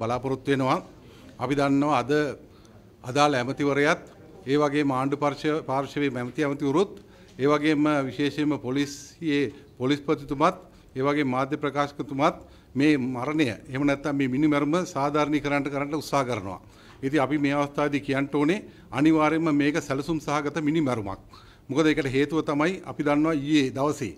බලාපොරොත්තු වෙනවා. අපි දන්නවා අද අදාළ ඇමතිවරයත් ඒ වගේ ආණ්ඩු පාර්ශවයේ මැමති ඇමතිවරුත් ඒ වගේම විශේෂයෙන්ම පොලිසියේ පොලිස්පතිතුමත් ඒ වගේ මාධ්‍ය ප්‍රකාශකතුමත් මේ මරණය එහෙම නැත්නම් මේ මිනිමැරුම සාධාරණීකරණයට කරන්න උත්සාහ කරනවා. ඉතින් අපි මේ අවස්ථාවේදී කියන්න ඕනේ අනිවාර්යයෙන්ම මේක සැලසුම් සහගත මිනිමැරුමක්. මොකද ඒකට හේතුව තමයි අපි දන්නවා ඊයේ දවසේ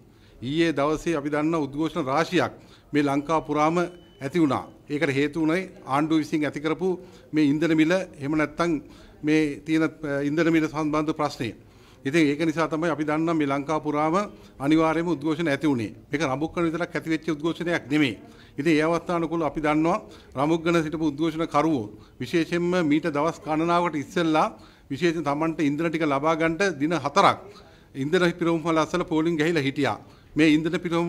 ඊයේ දවසේ අපි දන්නා උද්ඝෝෂණ රාශියක් මේ ලංකාව පුරාම ඇති වුණා. ඒකට හේතු වුණේ ආණ්ඩුව විසින් ඇති කරපු මේ ඉන්ධන මිල එහෙම නැත්නම් මේ තියෙන ඉන්ධන මිල සම්බන්ධ ප්‍රශ්නය. ඉතින් ඒක නිසා තමයි අපි දන්නා මේ ලංකා පුරාම අනිවාර්යයෙන්ම උද්ඝෝෂණ ඇති වුණේ. මේක රඹුක්කන විතරක් ඇති වෙච්ච උද්ඝෝෂණයක් නෙමෙයි. ඉතින් ඒ අවස්ථානුකූලව අපි දන්නවා රඹුක්කන සිටපු උද්ඝෝෂණ කරුවෝ විශේෂයෙන්ම මීට දවස් ගණනාවකට ඉස්සෙල්ලා විශේෂයෙන් Tamanට ඉන්ධන ටික ලබා ගන්නට දින හතරක් ඉන්ධන පිරවුම් වල අසල පෝලිං ගහලා හිටියා. මේ ඉන්ධන පිරවුම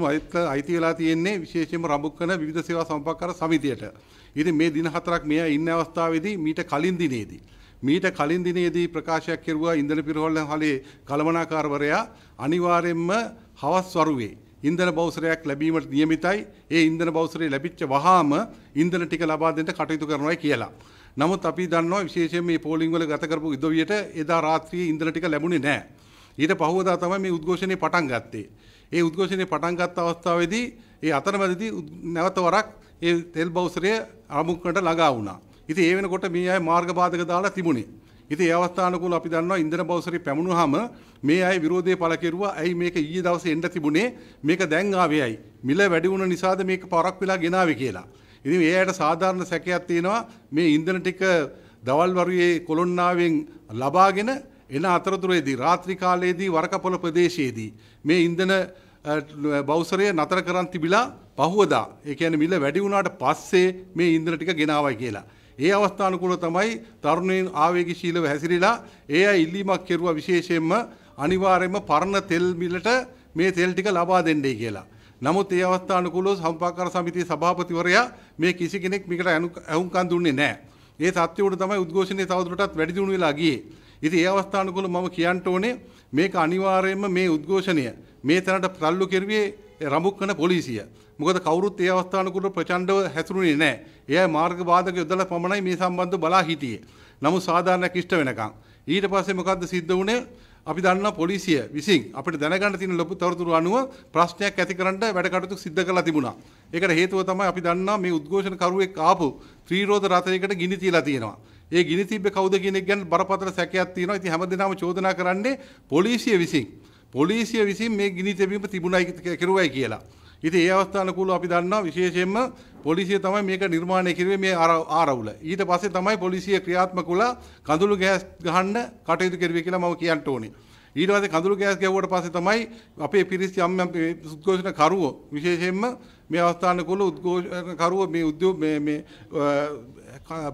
අයිති වෙලා තියෙන්නේ විශේෂයෙන්ම රඹුකන විවිධ සේවා සම්පක්කර සමිතියට. ඉතින් මේ දින හතරක් මෙයා ඉන්න අවස්ථාවේදී මීට කලින් දිනේදී මීට කලින් දිනේදී ප්‍රකාශයක් කෙරුවා ඉන්ධන පිරවුම් හලේ කළමනාකාරවරයා අනිවාර්යයෙන්ම හවස් වරුවේ ඉන්ධන බෞසරයක් ලැබීමට නියමිතයි. ඒ ඉන්ධන බෞසරය ලැබිච්ච වහාම ඉන්ධන ටික ලබා දෙන්න කටයුතු කරනවා කියලා. නමුත් අපි දන්නවා විශේෂයෙන් මේ පෝලිං වල ගත කරපු ඉදවියට එදා රාත්‍රියේ ඉන්ධන ටික ලැබුණේ නැහැ. ඊට පහුවදා තමයි මේ උද්ඝෝෂණය පටන් ගත්තේ. ඒ උද්ඝෝෂණය පටන් ගත්ත අවස්ථාවේදී ඒ අතරමැදදී නැවත වරක් ඒ තෙල් බෞසරය ආමුක්කට ළඟා වුණා. ඉතින් ඒ වෙනකොට මේ අය මාර්ග බාධක දාලා තිබුණේ. ඉතින් ඒ අවස්ථානුකූලව අපි දන්නවා ඉන්ධන බෞසරය පැමුණුවාම මේ අය විරෝධය පළ කෙරුවා. ඇයි මේක ඊයේ දවසේ එන්න තිබුණේ? මේක දැන් ආවේ ඇයි? මිල වැඩි වුණ නිසාද මේක පරක් වෙලා ගෙනාවේ කියලා. ඉතින් ඒ අයට සාධාරණ සැකයක් තියෙනවා මේ ඉන්ධන ටික දවල් වරුවේ කොළොන්නාවෙන් ලබාගෙන එන අතරතුරේදී රාත්‍රී කාලයේදී වරකපොළ ප්‍රදේශයේදී මේ ඉන්ධන බෞසරය නතර කරන් තිබිලා පහුවදා ඒ කියන්නේ මිල වැඩි වුණාට පස්සේ මේ ඉන්ධන ටික ගෙනාවයි කියලා. ඒ අවස්ථානුකූලව තමයි තරුණයින් ආවේගශීලව හැසිරීලා ඒ අය ඉල්ලීමක් කෙරුවා විශේෂයෙන්ම අනිවාර්යයෙන්ම පරණ තෙල් මිලට මේ තෙල් ටික ලබා දෙන්නයි කියලා. නමුත් ඒ අවස්ථානුකූලව සම්පාකර සමිතියේ සභාපතිවරයා මේ කිසි කෙනෙක් මේකට ඇහුම්කන් දුන්නේ නැහැ. ඒ සත්‍යයට තමයි උද්ඝෝෂණය තවදුරටත් වැඩි දියුණු වෙලා ගියේ. ඉතින් ඒ අවස්ථානුකූලව මම කියන්න ඕනේ මේක අනිවාර්යයෙන්ම මේ උද්ඝෝෂණය මේ තැනට ප්‍රල්ලු කෙරුවේ රඹුක්කන පොලිසිය. මොකද කවුරුත් ඒ අවස්ථානුකූලව ප්‍රචණ්ඩව හැසිරුණේ නැහැ. එයා මාර්ග බාධක යොදලා පමණයි මේ සම්බන්ධව බලා හිටියේ. නමුත් සාධාරණයක් ඉෂ්ට වෙනකන්. ඊට පස්සේ මොකද්ද සිද්ධ වුණේ? අපි දන්නවා පොලිසිය විසින් අපිට දැනගන්න තියෙන ලොකු තොරතුරු අනුව ප්‍රශ්නයක් ඇතිකරන්න වැඩ කටයුතු සිද්ධ කරලා තිබුණා. ඒකට හේතුව තමයි අපි දන්නවා මේ උද්ඝෝෂණ කරුවෙක් ආපු ත්‍රිරෝද රථයකට ගිනි තියලා තියෙනවා. ඒ ගිනි තිබ්බ කවුද කියන එක ගැන බරපතල සැකයක් තියෙනවා. ඉතින් හැමදෙනාම චෝදනා කරන්නේ පොලිසිය විසින්. පොලිසිය විසින් මේ ගිනි තිබීම තිබුණයි කෙරුවයි කියලා. ඉතින් ඒ අවස්ථානුකූලව අපි දන්නවා විශේෂයෙන්ම පොලිසිය තමයි මේක නිර්මාණය කිරුවේ මේ ආරවුල. ඊට පස්සේ තමයි පොලිසිය ක්‍රියාත්මක වුණා කඳුළු ගෑස් ගහන්න කටයුතු කෙරුවේ කියලා මම කියන්න ඕනේ. ඊට පස්සේ කඳුළු ගෑස් ගැව්වට පස්සේ තමයි අපේ පිරිස් යම් යම් උද්ඝෝෂණ කරුවෝ විශේෂයෙන්ම මේ අවස්ථාන කුල උද්ඝෝෂණ කරුවෝ මේ උද්‍යෝග මේ මේ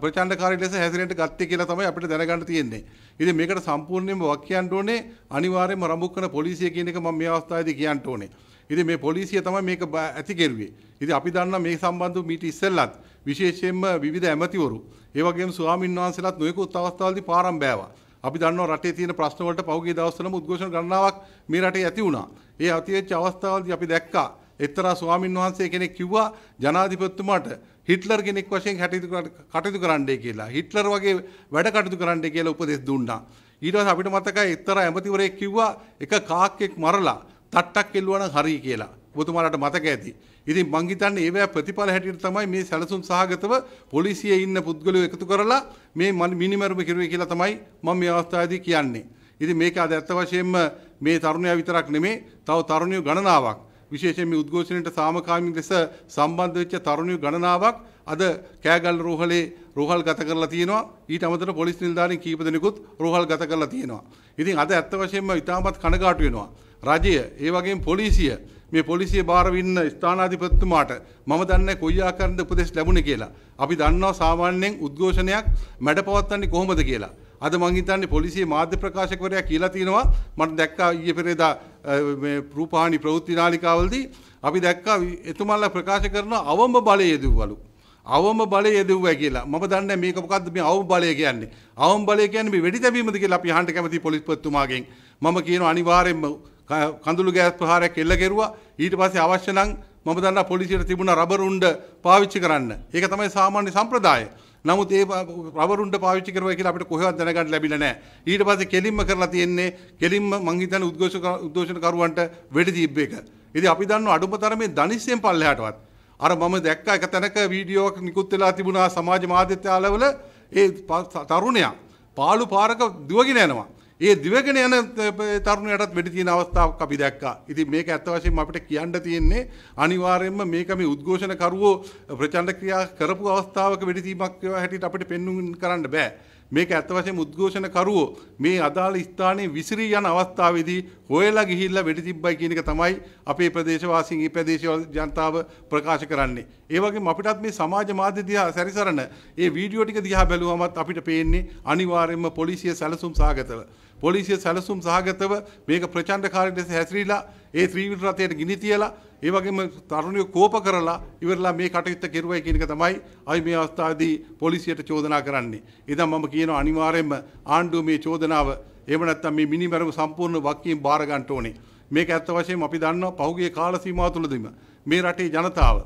ප්‍රචණ්ඩකාරී ලෙස හැසිරෙන්න ගත්තේ කියලා තමයි අපිට දැනගන්න තියෙන්නේ. ඉතින් මේකට සම්පූර්ණයෙන්ම වක් කියන්න ඕනේ අනිවාර්යයෙන්ම රඹුක් කරන පොලිසිය කියන එක මම මේ අවස්ථාවේදී කියන්න ඕනේ. ඉතින් මේ පොලිසිය තමයි මේක ඇති කෙරුවේ. ඉතින් අපි දන්නා මේ සම්බන්ධව මීට ඉස්සෙල්ලත් විශේෂයෙන්ම විවිධ ඇමතිවරු, ඒ වගේම ස්වාමින් වහන්සේලාත් නොයෙකුත් අවස්ථාවලදී පාරම් බෑවා. අපි දන්නවා රටේ තියෙන ප්‍රශ්න වලට පහුගිය දවස්වලම උද්ඝෝෂණ ගණනාවක් මේ රටේ ඇති වුණා. ඒ ඇති වෙච්ච අවස්ථාවලදී අපි දැක්කා එක්තරා ස්වාමින් වහන්සේ කෙනෙක් කිව්වා ජනාධිපතිතුමාට හිට්ලර් කෙනෙක් වශයෙන් හැටිතු කටයුතු කරන්නයි කියලා. හිට්ලර් වගේ වැඩ කටයුතු කරන්නයි කියලා උපදෙස් දුන්නා. ඊට පස්සේ අපිට මතකයි එක්තරා ඇමතිවරයෙක් කිව්වා එක කාක්කෙක් මරලා තට්ටක් කෙල්ලුවා නම් හරි කියලා. ඔබතුමාලට මතක ඇති. ඉතින් මං හිතන්නේ ඒවැ ප්‍රතිඵල හැටියට තමයි මේ සැලසුම් සහගතව පොලිසියේ ඉන්න පුද්ගලයෝ එකතු කරලා මේ මිනිමරුම කිරුවේ කියලා තමයි මම මේ අවස්ථාවේදී කියන්නේ. ඉතින් මේක අද ඇත්ත වශයෙන්ම මේ තරුණයා විතරක් නෙමේ තව තරුණියෝ ගණනාවක් විශේෂයෙන් මේ උද්ඝෝෂණයට සාමකාමී ලෙස සම්බන්ධ වෙච්ච තරුණියෝ ගණනාවක් අද කෑගල් රෝහලේ රෝහල් ගත කරලා තියෙනවා ඊට අමතරව පොලිස් නිලධාරීන් කීප දෙනෙකුත් රෝහල් ගත කරලා තියෙනවා. ඉතින් අද ඇත්ත වශයෙන්ම ඉතාමත් කනගාටු වෙනවා. රජය ඒ වගේම පොලිසිය මේ පොලිසිය භාරවින්න ස්ථානාධිපතිතුමාට මම දන්නේ කොයි ආකාරයෙන්ද උපදෙස් ලැබුණේ කියලා. අපි දන්නවා සාමාන්‍යයෙන් උද්ඝෝෂණයක් මැඩපවත්වන්නේ කොහොමද කියලා. අද මංහිතන්නේ පොලිසිය මාධ්‍ය ප්‍රකාශකවරයා කියලා තියෙනවා මට දැක්කා ඊය පෙරේදා රූපාණි ප්‍රවෘත්ති නාලිකාවලදී අපි දැක්කා එතුමල්ලා ප්‍රකාශ කරන අවම බලය යෙදුවලු. අවම බලය යෙදුවා කියලා. මම දන්නේ මේක මොකද්ද මේ අවම බලය කියන්නේ. අවම බලය කියන්නේ මේ වෙඩි තැබීමද කියලා අපි අහන්න කැමති පොලිස්පතිතුමාගෙන්. මම කියනවා අනිවාර්යෙන්ම කඳුළු ගෑස් ප්‍රහාරයක් එල්ල කෙරුවා. ඊට පස්සේ අවශ්‍ය නම් මම දන්නා පොලිසියට තිබුණා රබර් උණ්ඩ පාවිච්චි කරන්න. ඒක තමයි සාමාන්‍ය සම්ප්‍රදාය. නමුත් ඒ රවරුන්ට පාවිච්චි කරව කියලා අපිට කොහෙවත් දැනගන්න ලැබිලා නැහැ. ඊට පස්සේ කෙලින්ම කරලා තියෙන්නේ කෙලින්ම මං හිතන්නේ උද්ඝෝෂක උද්ඝෝෂණකරුවන්ට වෙඩි තිබ්බ එක. ඉතින් අපි දන්නවා අඩුම තරමේ දනිස්සෙන් පල්ලෙහාටවත්. අර මම දැක්කා එක තැනක වීඩියෝවක් නිකුත් වෙලා තිබුණා සමාජ මාධ්‍යතාවල ඒ තරුණයා පාළු පාරක දුවගෙන යනවා. ඒ දිවගෙන යන තරුණයටත් වැඩි තියෙන අවස්ථාවක් අපි දැක්කා. ඉතින් මේක ඇත්ත වශයෙන්ම අපිට කියන්න තියෙන්නේ අනිවාර්යයෙන්ම මේක මේ උද්ඝෝෂණකරුවෝ ප්‍රචණ්ඩ ක්‍රියා කරපු අවස්ථාවක වෙඩි තීමක් හැටියට අපිට පෙන්වන්න කරන්න බෑ. මේක ඇත්ත වශයෙන්ම උද්ඝෝෂණකරුවෝ මේ අදාළ ස්ථානයේ විසිරී යන අවස්ථාවේදී හොයලා ගිහිල්ලා වෙඩි තිබ්බයි කියන එක තමයි අපේ ප්‍රදේශවාසීන් මේ ප්‍රදේශවල ජනතාව ප්‍රකාශ කරන්නේ. ඒ වගේම අපිටත් මේ සමාජ මාධ්‍ය දිහා සැරිසරන ඒ වීඩියෝ ටික දිහා බැලුවමත් අපිට පේන්නේ අනිවාර්යයෙන්ම පොලිසිය සැලසුම් සහගතව. පොලිසිය සැලසුම් සහගතව මේක ප්‍රචණ්ඩකාරී ලෙස හැසිරීලා ඒ ත්‍රීවිධ රථයට ගිනි තියලා ඒ වගේම තරුණිය කෝප කරලා ඉවරලා මේ කටයුත්ත කෙරුවයි කියන එක තමයි අයි මේ අවස්ථාවේදී පොලිසියට චෝදනා කරන්නේ. ඉතින් මම කියන අනිවාර්යයෙන්ම ආණ්ඩුව මේ චෝදනාව එහෙම නැත්නම් මේ මිනිමැරුම සම්පූර්ණ වක්කීම් බාර ගන්න ඕනේ. මේක ඇත්ත වශයෙන්ම අපි දන්නවා පහුගිය කාල සීමාව තුළදීම මේ රටේ ජනතාව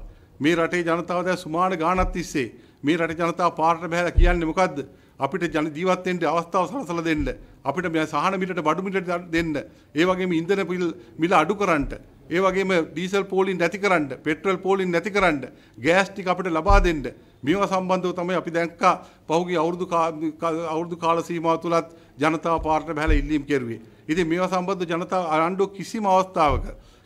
මේ රටේ ජනතාව දැන් සුමාන ගාණක් තිස්සේ මේ රටේ ජනතාව පාරට බහැලා කියන්නේ මොකද්ද? අපිට ජන ජීවත් වෙන්න අවස්ථාව සලසලා දෙන්න. අපිට මේ සහන මිලට බඩු මිලට දෙන්න. ඒ වගේම ඉන්ධන මිල අඩු කරන්නට ඒ වගේම ඩීසල් පෝලින් නැති කරන්න, පෙට්‍රල් පෝලින් නැති කරන්න, ගෑස් ටික අපිට ලබා දෙන්න. මේවා සම්බන්ධව තමයි අපි දැක්කා පහුගේ අවුරුදු අවුරුදු කාල සීමාව තුලත් ජනතා පාර්ට බැල ඉල්ලීම් කෙරුවේ. ඉතින් මේවා සම්බන්ධ ජනතා ආණ්ඩුව කිසිම අවස්ථාවක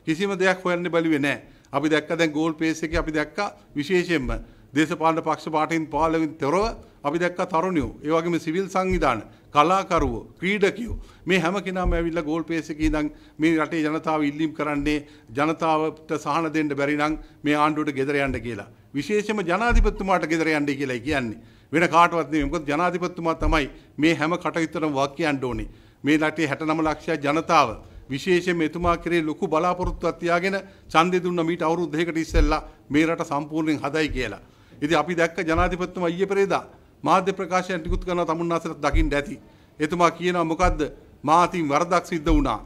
කිසිම දෙයක් හොයන්න බැලුවේ නැහැ. අපි දැක්ක දැන් ගෝල් පේස් එකේ අපි දැක්ක විශේෂයෙන්ම දේශපාලන පක්ෂ පාටින් පාලවින් තොරව අපි දැක්ක තරුණයෝ ඒ වගේම සිවිල් සංවිධාන කලාකරුවෝ ක්‍රීඩකයෝ මේ හැම කෙනාම ඇවිල්ලා ගෝල් පේස් එකේ ඉඳන් මේ රටේ ජනතාව ඉල්ලීම් කරන්නේ ජනතාවට සහන දෙන්න බැරි නම් මේ ආණ්ඩුවට ගෙදර යන්න කියලා. විශේෂම ජනාධිපතිතුමාට ගෙදර යන්නයි කියලා කියන්නේ. වෙන කාටවත් නෙමෙයි. මොකද ජනාධිපතිතුමා තමයි මේ හැම කටයුත්තටම වාක් කියන්න ඕනේ. මේ රටේ 69 ලක්ෂය ජනතාව විශේෂයෙන් එතුමා කරේ ලොකු බලාපොරොත්තුවක් තියාගෙන ඡන්දය දුන්න මීට අවුරුදු දෙකකට ඉස්සෙල්ලා මේ රට සම්පූර්ණයෙන් හදයි කියලා. ඉතින් අපි දැක්ක ජනාධිපතිතුමා ඊයේ පෙරේදා මාධ්‍ය ප්‍රකාශයන් ටිකුත් කරනවා තමුන්නාසට දකින්න ඇති. එතුමා කියනවා මොකද්ද? මාතින් වරදක් සිද්ධ වුණා.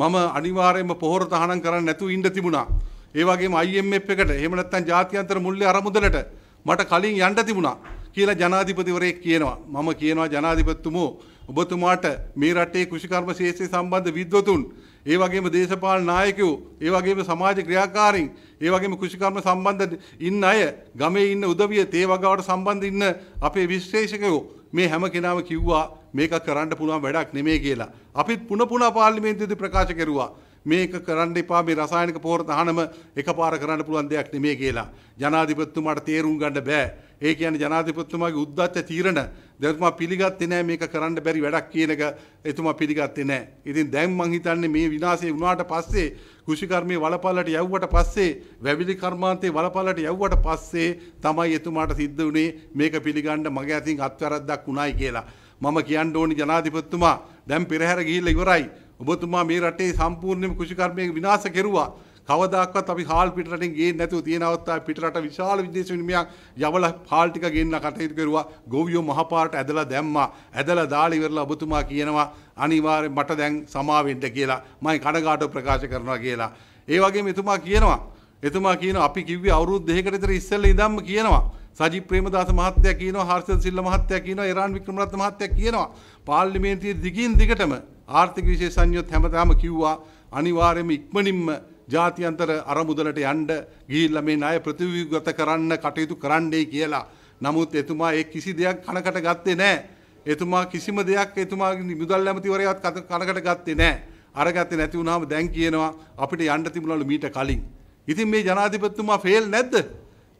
මම අනිවාර්යයෙන්ම පොහොර තහනම් කරන්න නැතුව ඉන්න තිබුණා. ඒවගේ IMF එකට එහෙම නැත්නම් ජාත්‍යන්තර මුල්‍ය අරමුදලට මට කලින් යන්න තිබුණා කියලා ජනාධිපතිවරයෙක් කියනවා. මම කියනවා ජනාධිපතිතුමෝ ඔබතුමාට මේ රටේ කෘෂිකර්ම ශේෂය සම්බන්ධ විද්වතුන් ඒ වගේම දේශපාලන නායකයෝ ඒ වගේම සමාජ ක්‍රියාකාරීන් ඒ වගේම කෘෂිකර්ම සම්බන්ධ ඉන්න අය ගමේ ඉන්න උදවිය තේ වගාවට සම්බන්ධ ඉන්න අපේ විශ්ලේෂකයෝ මේ හැම කෙනාම කිව්වා මේක කරන්න පුළුවන් වැඩක් නෙමෙයි කියලා. අපිත් පුන පුනා පාර්ලිමේන්තුවේදී ප්‍රකාශ කෙරුවා. මේක කරන්න එපා මේ රසායනික පොහොර තහනම එකපාර කරන්න පුළුවන් දෙයක් නෙමේ කියලා. ජනාධිපතිතුමාට තේරුම් ගන්න බෑ. ඒ කියන්නේ ජනාධිපතිතුමාගේ උද්දච්ච තීරණ දැන්තුමා පිළිගත්තේ නෑ මේක කරන්න බැරි වැඩක් කියන එක එතුමා පිළිගත්තේ නෑ. ඉතින් දැන් මං හිතන්නේ මේ විනාශය වුණාට පස්සේ කෘෂිකර්මයේ වලපල්ලට යවුවට පස්සේ වැවිලි කර්මාන්තේ වලපල්ලට යවුවට පස්සේ තමයි එතුමාට සිද්ධ වුණේ මේක පිළිගන්න මගේ අතින් අත්වැරද්දක් වුණයි කියලා. මම කියන්න ඕනි ජනාධිපතිතුමා දැන් පෙරහැර ගිහිල්ලා ඉවරයි. ඔබතුමා මේ රටේ සම්පූර්ණයම කෘෂිකර්මය විනාශ කෙරුවා. කවදාක්වත් අපි හාල් පිට රටින් ගේන්නේ නැතුව තියෙන අවස්ථාවේ පිට රට විශාල විදේශ විනිමයක් යවලා හාල් ටික ගේන්න කටයුතු කරුවා. ගොවියෝ මහපාරට ඇදලා දැම්මා. ඇදලා දාලා ඉවරලා ඔබතුමා කියනවා අනිවාර්යෙන් මට දැන් සමාවෙන්න කියලා. මම කඩගාටුව ප්‍රකාශ කරනවා කියලා. ඒ වගේම එතුමා කියනවා එතුමා කියන අපි කිව්වේ අවුරුදු දෙකකට විතර ඉස්සෙල්ලා ඉඳන්ම කියනවා සජීප් ප්‍රේමදාස මහත්තයා කියනවා හර්ෂද සිල්ල මහත්තයා කියනවා ඉරාන් වික්‍රමරත්න මහත්තයා කියනවා පාර්ලිමේන්තුවේ දිගින් දිගටම ආර්ථික විශේෂඥයොත් හැමදාම කිව්වා අනිවාර්යයෙන්ම ඉක්මනින්ම ජාත්‍යන්තර අරමුදලට යන්න ගිහිල්ලා මේ ණය ප්‍රතිව්‍යුහගත කරන්න කටයුතු කරන්නයි කියලා. නමුත් එතුමා ඒ කිසි දෙයක් කනකට ගත්තේ නැහැ. එතුමා කිසිම දෙයක් එතුමාගේ මුදල් ඇමතිවරයාත් කනකට ගත්තේ නැහැ. අරගත්තේ නැති වුණාම දැන් කියනවා අපිට යන්න තිබුණලු මීට කලින්. ඉතින් මේ ජනාධිපතිතුමා ෆේල් නැද්ද?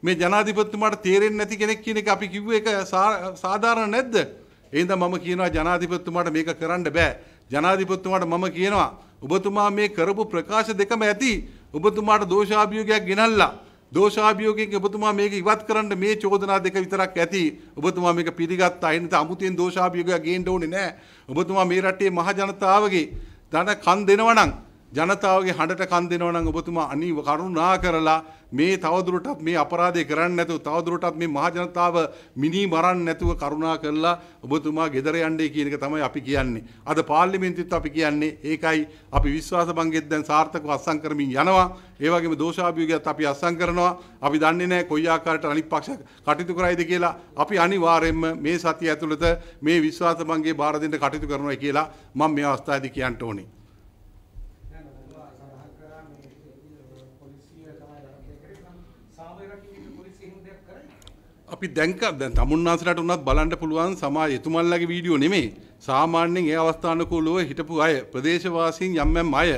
මේ ජනාධිපතිතුමාට තේරෙන්නේ නැති කෙනෙක් කියන එක අපි කිව්ව එක සාධාරණ නැද්ද? එහෙනම් මම කියනවා ජනාධිපතිතුමාට මේක කරන්න බෑ. ජනාධිපතිතුමාට මම කියනවා ඔබතුමා මේ කරපු ප්‍රකාශ දෙකම ඇති ඔබතුමාට දෝෂාභියෝගයක් ගෙනල්ලා දෝෂාභියෝගයෙන් ඔබතුමා මේක ඉවත් කරන්න මේ චෝදනා දෙක විතරක් ඇති ඔබතුමා මේක පිළිගත්තා ඒ නිසා අමුතෙන් දෝෂාභියෝගයක් ගේන්න ඕනේ නැහැ ඔබතුමා මේ රටේ මහ ජනතාවගේ ධන කන් දෙනවා නම් ජනතාවගේ හඬට කන් දෙනවා නම් ඔබතුමා අනිව කරුණා කරලා මේ තවදුරටත් මේ අපරාධය කරන්නේ නැතුව තවදුරටත් මේ මහ ජනතාව මිනි මරන්නේ නැතුව කරුණා කරලා ඔබතුමා ගෙදර යන්නේ කියන එක තමයි අපි කියන්නේ. අද පාර්ලිමේන්තුවෙත් අපි කියන්නේ ඒකයි අපි විශ්වාස භංගෙත් දැන් සාර්ථකව අත්සන් කරමින් යනවා. ඒ වගේම දෝෂාභියෝගයත් අපි අත්සන් කරනවා. අපි දන්නේ නැහැ කොයි ආකාරයට අනිත් පක්ෂ කටයුතු කරයිද කියලා. අපි අනිවාර්යයෙන්ම මේ සතිය ඇතුළත මේ විශ්වාස භංගේ බාර දෙන්න කටයුතු කරනවා කියලා මම මේ අවස්ථාවේදී කියන්න ඕනේ. අපි දැන්ක දැන් තමුන්නාසලට උනත් බලන්න පුළුවන් සමාජ එතුමන්ලගේ වීඩියෝ නෙමේ සාමාන්‍යයෙන් ඒ අවස්ථානුකූලව හිටපු අය ප්‍රදේශවාසීන් යම්යම් අය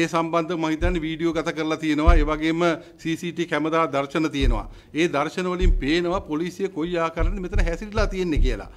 ඒ සම්බන්ධ මම හිතන්නේ වීඩියෝ ගත කරලා තියෙනවා ඒ වගේම CCTV කැමරා දර්ශන තියෙනවා ඒ දර්ශන වලින් පේනවා පොලිසිය කොයි ආකාරයෙන් මෙතන හැසිරලා තියෙන්නේ කියලා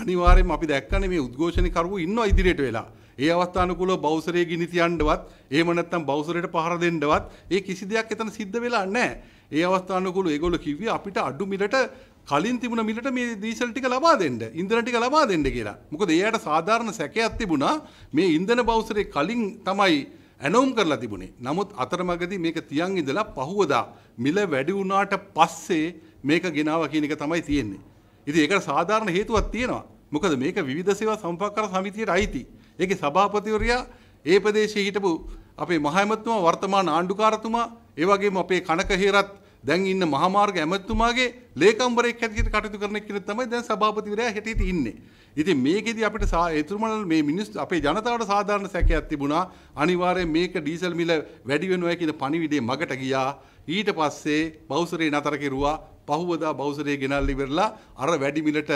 අනිවාර්යයෙන්ම අපි දැක්කනේ මේ උද්ඝෝෂණකරුවෝ ඉන්නවා ඉදිරියට වෙලා ඒ අවස්ථානුකූලව බවුසරේ ගිනි තියන්නවත් එහෙම නැත්නම් බවුසරේට පහර දෙන්නවත් ඒ කිසි දෙයක් එතන සිද්ධ වෙලා නැහැ ඒ අවස්ථානුකූලව ඒගොල්ලෝ කිව්වේ අපිට අඩු මිලට කලින් තිබුණ මිලට මේ දීසල් ටික ලබා දෙන්න ඉන්දන ටික ලබා දෙන්න කියලා. මොකද එයාට සාධාරණ සැකයක් තිබුණා මේ ඉන්ධන බවුසරේ කලින් තමයි ඇනවුම් කරලා තිබුණේ. නමුත් අතරමඟදී මේක තියන් ඉඳලා පහුවදා මිල වැඩි වුණාට පස්සේ මේක ගෙනාවා කියන එක තමයි තියෙන්නේ. ඉතින් ඒකට සාධාරණ හේතුවක් තියෙනවා. මොකද මේක විවිධ සේවා සම්පක්කර සමිතියට අයිති. ඒකේ සභාපතිවරයා ඒ ප්‍රදේශයේ හිටපු අපේ මහමතුමා වර්තමාන ආණ්ඩුකාරතුමා ඒ වගේම අපේ කනක හේරත් දැන් ඉන්න මහමාර්ග ඇමතුමාගේ ලේකම්බරෙක් හැටියට කටයුතු කරන කෙනෙක් තමයි දැන් සභාපතිවරයා හැටියට ඉන්නේ. ඉතින් මේකෙදි අපිට ඒතුමනල් මේ මිනිස් අපේ ජනතාවට සාධාරණ සැකයක් තිබුණා. අනිවාර්යෙන් මේක ඩීසල් මිල වැඩි වෙනවා කියන පණිවිඩේ මගට ගියා. ඊට පස්සේ බවුසරේ නතර කෙරුවා. පහුවදා බවුසරේ ගෙනල්ලා ඉවරලා අර වැඩි මිලට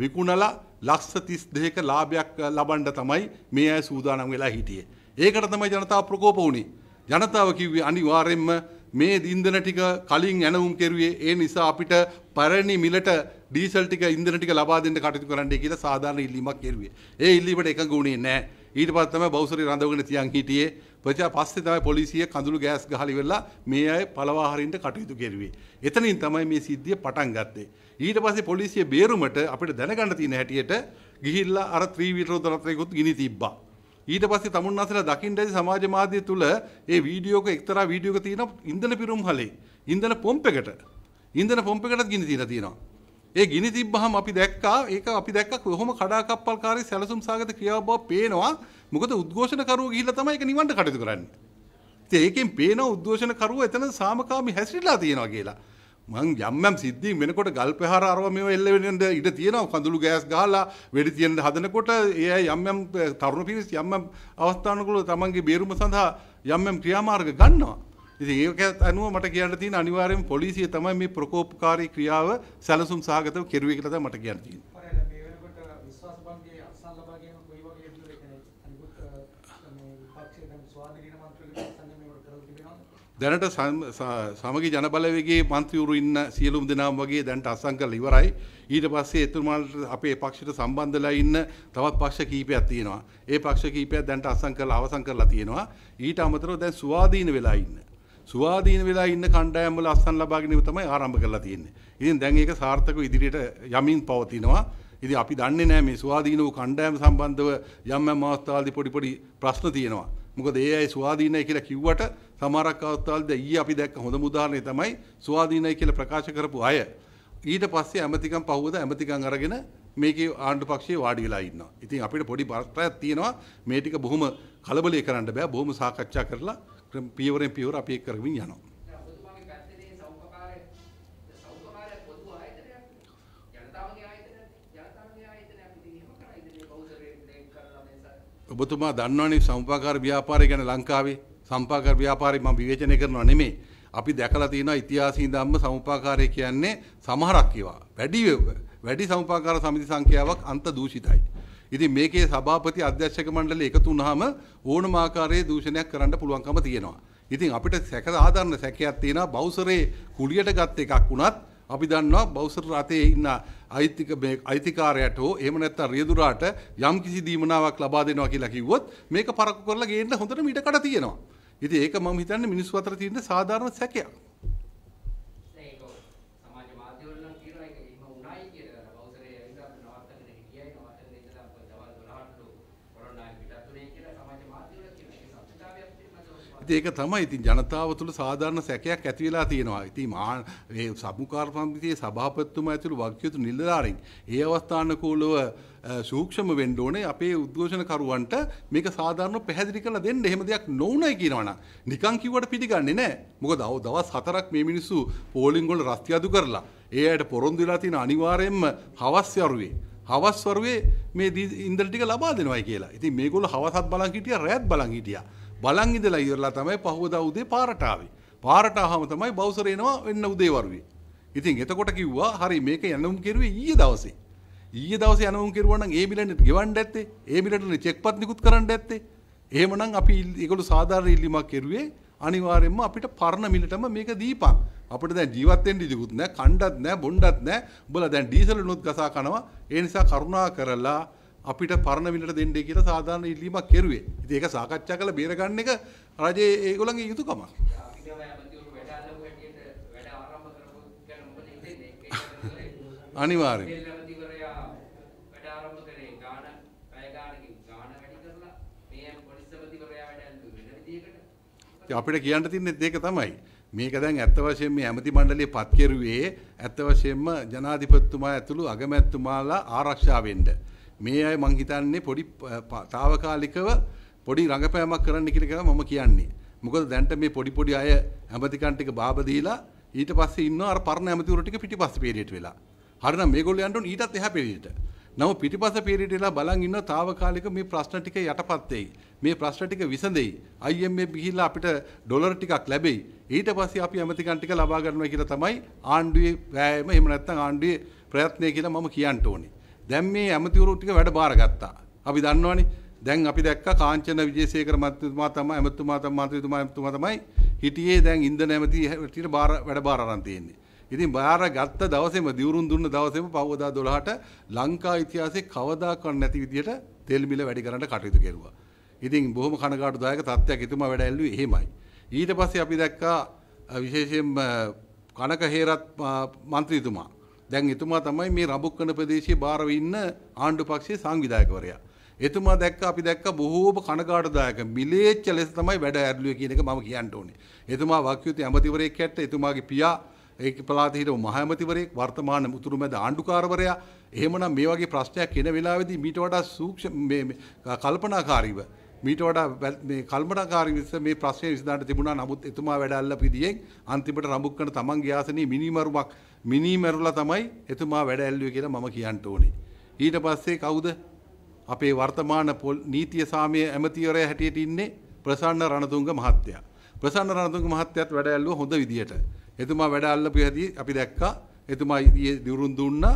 විකුණලා ලක්ෂ 32ක ලාභයක් ලබන්න තමයි මේ අය සූදානම් වෙලා හිටියේ. ඒකට තමයි ජනතාව ප්‍රකෝප වුණේ. ජනතාව කිව්වේ අනිවාර්යෙන්ම මේ ඉන්දන ටික කලින් ඇනවුම් කෙරුවේ ඒ නිසා අපිට පැරණි මිලට ඩීසල් ටික ඉන්දන ටික ලබා දෙන්න කටයුතු කරන්නයි කියලා සාධාරණ ඉල්ලීමක් කෙරුවේ. ඒ ඉල්ලීමට එකඟ වුණේ නැහැ. ඊට පස්සේ තමයි බවුසරි රඳවගෙන තියන් හිටියේ. ප්‍රජා පස්සේ තමයි පොලිසිය කඳුළු ගෑස් ගහලා ඉවරලා මේ අය පළවා හරින්න කටයුතු කෙරුවේ. එතනින් තමයි මේ සිද්ධිය පටන් ගත්තේ. ඊට පස්සේ පොලිසිය බේරුමට අපිට දැනගන්න තියෙන හැටියට ගිහිල්ලා අර ත්‍රිවිධ රෝදරත්‍රයකුත් ගිනි තිබ්බා. ඊට පස්සේ තමුන් අසලා දකින්නයි සමාජ මාධ්‍ය තුල ඒ වීඩියෝක එක්තරා වීඩියෝක තියෙන ඉන්ධන පිරුම් හලේ ඉන්ධන පොම්පයකට ඉන්ධන පොම්පයකටත් ගිනි තියලා තියෙනවා. ඒ ගිනි තිබ්බහම අපි දැක්කා ඒක අපි දැක්කා කොහොම කඩාකප්පල්කාරී සැලසුම් සාගත ක්‍රියාව බව පේනවා. මොකද උද්ඝෝෂණකරුවෝ ගිහිල්ලා තමයි ඒක නිවන්න කටයුතු කරන්නේ. ඉතින් ඒකෙන් පේනවා උද්ඝෝෂණකරුවෝ එතන සාමකාමී හැසිරලා තියෙනවා කියලා. මං යම්යම් සිද්ධීන් වෙනකොට ගල් පහර අරව මේ එල්ල වෙනට ඉඩ තියෙනවා කඳුළු ගෑස් ගහලා වෙඩි තියෙන හදනකොට ඒ යම්යම් තරුණ පිරිස් යම්යම් අවස්ථානකුල තමන්ගේ බේරුම සඳහා යම්යම් ක්‍රියාමාර්ග ගන්නවා. ඉතින් ඒක අනුව මට කියන්න තියෙන අනිවාර්යෙන් පොලිසිය තමයි මේ ප්‍රකෝපකාරී ක්‍රියාව සැලසුම් සහගතව කෙරුවේ කියලා තමයි මට කියන්න තියෙන්නේ. දැනට සමග ජනබලවගේ මන්තවරු ඉන්න සියලුම් දෙනාම් වගේ දැන්ට අසංකල් ඉවරයි ඊට පස්සේ එතුමාට අපේ පක්ෂට සම්බන්ධලා ඉන්න තවත් පක්ෂ කීපයක් තියෙනවා ඒ පක්ෂ කීපයක් දැන්ට අසංකල් අවසං කරලා තියෙනවා ඊට අමතරව දැන් ස්වාධීන වෙලා ඉන්න ස්වාධීන වෙලා ඉන්න කණ්ඩායම්වල අස්සන් ලබාගෙනව තමයි ආරම්භ කරලා තියෙන්නේ ඉතින් දැන් ඒක සාර්ථකව ඉදිරියට යමින් පවතිනවා ඉතින් අපි දන්නේ නැහැ මේ ස්වාධීන වූ කණ්ඩායම සම්බන්ධව යම් යම් අවස්ථාවලදී පොඩි පොඩි ප්‍රශ්න තියෙනවා මොකද ඒ අය ස්වාධීනයි කියලා කිව්වට සමහරක් අවස්ථාවලදී ඊයේ අපි දැක්ක හොඳම උදාහරණය තමයි ස්වාධීනයි කියලා ප්‍රකාශ කරපු අය. ඊට පස්සේ ඇමතිකම් පහුවද ඇමතිකම් අරගෙන මේකේ ආණ්ඩු පක්ෂයේ වාඩි වෙලා ඉන්නවා. ඉතින් අපිට පොඩි පරස්පරයක් තියෙනවා මේ ටික බොහොම කලබලය කරන්න බෑ. බොහොම සාකච්ඡා කරලා පියවරෙන් පියවර අපි ඒක කරමින් යනවා. ඔබතුමා දන්නවනේ සම්පාකාර ව්‍යාපාරය ගැන ලංකාවේ සම්පාකර ව්‍යාපාරය මම විවේචනය කරනවා නෙමෙයි. අපි දැකලා තියෙනවා ඉතිහාසයේ ඉඳන්ම සමුපාකාරය කියන්නේ සමහරක් ඒවා වැඩි වැඩි සමුපාකාර සමිති සංඛ්‍යාවක් අන්ත දූෂිතයි. ඉතින් මේකේ සභාපති අධ්‍යක්ෂක මණ්ඩලය එකතු වුණාම ඕනම ආකාරයේ දූෂණයක් කරන්න පුළුවන්කම තියෙනවා. ඉතින් අපිට සැක ආධාරණ සැකයක් තියෙනවා බවුසරේ කුලියට ගත් එකක් වුණත් අපි දන්නවා බෞසර රටේ ඉන්න අයිතික අයිතිකාරයට හෝ එහෙම නැත්නම් රියදුරාට යම් කිසි දීමනාවක් ලබා දෙනවා කියලා කිව්වොත් මේක පරක්කු කරලා ගේන්න හොඳට මීට කඩ තියෙනවා. ඉතින් ඒක මම හිතන්නේ මිනිස්සු අතර තියෙන සාධාරණ සැකයක්. ඒක තමයි ඉතින් ජනතාව තුළ සාධාරණ සැකයක් ඇති වෙලා තියෙනවා. ඉතින් මේ සමුකාර සමිතියේ සභාපතිතුමා ඇතුළු වගකීතු නිලධාරීන් ඒ අවස්ථානුකූලව සූක්ෂම වෙන්න ඕනේ අපේ උද්ඝෝෂණකරුවන්ට මේක සාධාරණව පැහැදිලි කරලා දෙන්න. එහෙම දෙයක් නොවුනයි කියනවනම් නිකන් කිව්වට පිටිගන්නේ නැහැ. මොකද දවස් හතරක් මේ මිනිස්සු පෝලිං වල රස්ති අඩු කරලා ඒ අයට පොරොන්දු වෙලා තියෙන අනිවාර්යයෙන්ම හවස් යරුවේ හවස් වරුවේ මේ ඉන්දල් ටික ලබා දෙනවයි කියලා. ඉතින් මේගොල්ලෝ හවසත් බලන් හිටියා, රැත් බලන් හිටියා. බලන් ඉඳලා ඉවරලා තමයි පහවදා උදේ පාරට ආවේ. පාරට ආවම තමයි බවුසර් එනවා වෙන්න උදේ වරුවේ. ඉතින් එතකොට කිව්වා හරි මේක යනමුම් කෙරුවේ ඊයේ දවසේ. ඊයේ දවසේ යනමුම් කෙරුවා නම් ඒ මිලන්නේ ගෙවන්න ඇත්තේ. ඒ මිලටනේ චෙක්පත් නිකුත් කරන්න ඇත්තේ. එහෙමනම් අපි ඒගොල්ලෝ සාධාරණ ඉල්ලීමක් කෙරුවේ අනිවාර්යෙන්ම අපිට පරණ මිලටම මේක දීපන්. අපිට දැන් ජීවත් වෙන්න ඉදිකුත් නැහැ, කණ්ඩත් නැහැ, බොණ්ඩත් නැහැ. උඹලා දැන් ඩීසල් උනොත් ගසා කනවා. ඒ නිසා කරුණා කරලා අපිට පරණ විලට දෙන්නේ කියලා සාධාරණ ඉල්ලීමක් කෙරුවේ. ඉතින් ඒක සාකච්ඡා කරලා බේරගන්න එක රජයේ ඒගොල්ලන්ගේ යුතුයකමක්. අනිවාර්යෙන්. අපිට කියන්න තින්නේ ඒක තමයි. මේක දැන් ඇත්ත වශයෙන් මේ ඇමති මණ්ඩලයේ පත් කෙරුවේ ඇත්ත වශයෙන්ම ජනාධිපතිතුමා ඇතුළු අගමැතිතුමාලා ආරක්ෂා වෙන්න. මේ අය මං හිතන්නේ පොඩි తాවකාලිකව පොඩි රඟපෑමක් කරන්න කියලා කියලා මම කියන්නේ. මොකද දැන්ට මේ පොඩි පොඩි අය ඇමතිකන් ටික බාබ දීලා ඊට පස්සේ ඉන්නවා අර පරණ ඇමතිවරු ටික පිටිපස්ස පීරියට වෙලා. හරිනම් මේගොල්ලෝ යන්න ඕන ඊටත් එහා පීරියට. නම පිටිපස පීරියට වෙලා බලන් ඉන්නවා తాවකාලික මේ ප්‍රශ්න ටික යටපත් වෙයි. මේ ප්‍රශ්න ටික විසඳෙයි. IMF ගිහිල්ලා අපිට ඩොලර් ටිකක් ලැබෙයි. ඊට පස්සේ අපි ඇමතිකන් ටික ලබා ගන්නවා කියලා තමයි ආණ්ඩුවේ වෑයම එහෙම නැත්නම් ආණ්ඩුවේ ප්‍රයත්නය කියලා මම කියන්න ඕනේ. දැන් මේ ඇමතිවරු ටික වැඩ බාරගත්තා. අපි දන්නවනේ දැන් අපි දැක්ක කාංචන විජේසේකර මන්ත්‍රීතුමා තමයි ඇමතිතුමා තමයි මන්ත්‍රීතුමා ඇමතිතුමා තමයි හිටියේ දැන් ඉන්ධන ඇමති ටිට බාර වැඩ බාර අරන් තියෙන්නේ. ඉතින් බාර ගත්ත දවසේම දිවුරුන් දුන්න දවසේම පවදා 12ට ලංකා ඉතිහාසයේ කවදාකවත් නැති විදිහට තෙල් මිල වැඩි කරන්න කටයුතු කෙරුවා. ඉතින් බොහොම කනගාටුදායක තත්ත්වයක් එතුමා වැඩ ඇල්ලුවේ එහෙමයි. ඊට පස්සේ අපි දැක්කා විශේෂයෙන් කනක හේරත් මන්ත්‍රීතුමා දැන් එතුමා තමයි මේ රබුක්කන ප්‍රදේශයේ බාරව ඉන්න ආණ්ඩු පක්ෂයේ සංවිධායකවරයා. එතුමා දැක්ක අපි දැක්ක බොහෝම කනගාටුදායක මිලේච්ච ලෙස තමයි වැඩ ඇරළුවේ කියන එක මම කියන්න ඕනේ. එතුමා වක්‍යුති ඇමතිවරයෙක් හැට එතුමාගේ පියා ඒක පළාතේ හිටපු මහඇමතිවරයෙක් වර්තමාන මුතුරුමැද ආණ්ඩුකාරවරයා එහෙමනම් මේ වගේ ප්‍රශ්නයක් එන වෙලාවේදී මීට වඩා සූක්ෂම කල්පනාකාරීව මීට වඩා මේ කල්පනාකාරී විස මේ ප්‍රශ්නේ විසඳන්න තිබුණා නමුත් එතුමා වැඩ අල්ලපු විදියෙන් අන්තිමට රඹුක්කන තමන්ගේ ආසනයේ මිනිමරුමක් මිනී මැරුලා තමයි එතුමා වැඩ ඇල්ලුවේ කියලා මම කියන්න ඕනේ. ඊට පස්සේ කවුද අපේ වර්තමාන නීතිය සාමයේ ඇමතිවරයා හැටියට ඉන්නේ ප්‍රසන්න රණතුංග මහත්තයා. ප්‍රසන්න රණතුංග මහත්තයාත් වැඩ ඇල්ලුවා හොඳ විදියට. එතුමා වැඩ අල්ලපු හැටි අපි දැක්කා. එතුමා ඊයේ දිවුරුන් දුන්නා.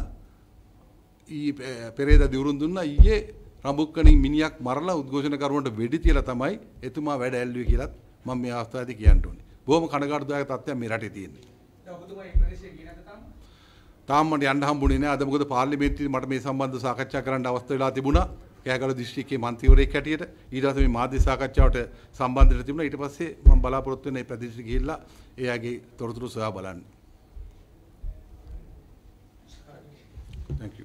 ඊ පෙරේද දිවුරුන් දුන්නා ඊයේ රඹුක්කණින් මිනිහක් මරලා උද්ඝෝෂණකරුවන්ට වෙඩි තියලා තමයි එතුමා වැඩ ඇල්ලුවේ කියලත් මම මේ අවස්ථාවේදී කියන්න ඕනේ. බොහොම කනගාටුදායක තත්ත්වයක් මේ රටේ තියෙන්නේ. තාමට යන්න හම්බුනේ නැහැ. අද මොකද පාර්ලිමේන්තුවේ මට මේ සම්බන්ධ සාකච්ඡා කරන්න අවස්ථාව වෙලා තිබුණා. කෑගල දිස්ත්‍රික්කයේ මන්ත්‍රීවරයෙක් හැටියට ඊට පස්සේ මේ මාධ්‍ය සාකච්ඡාවට සම්බන්ධ වෙලා තිබුණා. ඊට පස්සේ මම බලාපොරොත්තු වෙන ඒ ප්‍රදේශෙට ගිහිල්ලා එයාගේ තොරතුරු සොයා බලන්න. Thank you.